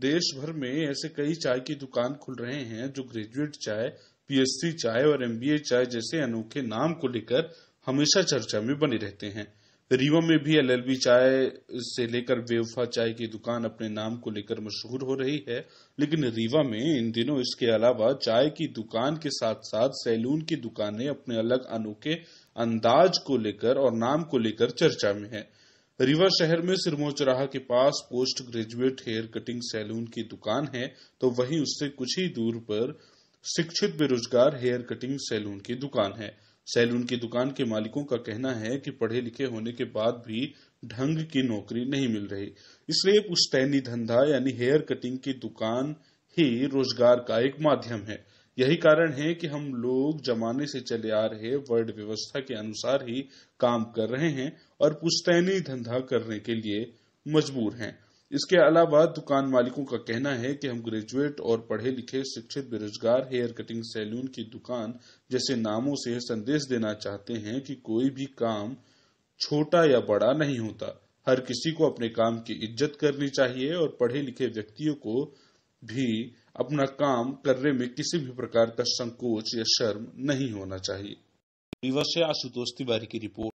देश भर में ऐसे कई चाय की दुकान खुल रहे हैं जो ग्रेजुएट चाय पीएससी चाय और एमबीए चाय जैसे अनोखे नाम को लेकर हमेशा चर्चा में बने रहते हैं रीवा में भी एलएलबी चाय से लेकर वेवफा चाय की दुकान अपने नाम को लेकर मशहूर हो रही है लेकिन रीवा में इन दिनों इसके अलावा चाय की दुकान के साथ साथ सैलून की दुकानें अपने अलग अनोखे अंदाज को लेकर और नाम को लेकर चर्चा में है रीवा शहर में सिरमो चौराहा के पास post graduate hair cutting saloon की दुकान है तो वहीं उससे कुछ ही दूर पर शिक्षित बेरोजगार हेयर कटिंग सैलून की दुकान है सैलून की दुकान के मालिकों का कहना है कि पढ़े लिखे होने के बाद भी ढंग की नौकरी नहीं मिल रही इसलिए पुश्तैनी धंधा यानी हेयर कटिंग की दुकान ही रोजगार का एक माध्यम है यही कारण है कि हम लोग जमाने से चले आ रहे वर्ड व्यवस्था के अनुसार ही काम कर रहे हैं और पुश्तैनी धंधा करने के लिए मजबूर हैं इसके अलावा दुकान मालिकों का कहना है कि हम ग्रेजुएट और पढ़े लिखे शिक्षित बेरोजगार हेयर कटिंग सैलून की दुकान जैसे नामों से संदेश देना चाहते हैं कि कोई भी काम छोटा या बड़ा नहीं होता हर किसी को अपने काम की इज्जत करनी चाहिए और पढ़े लिखे व्यक्तियों को भी अपना काम करने में किसी भी प्रकार का संकोच या शर्म नहीं होना चाहिए रीवा आशुतोष तिवारी की रिपोर्ट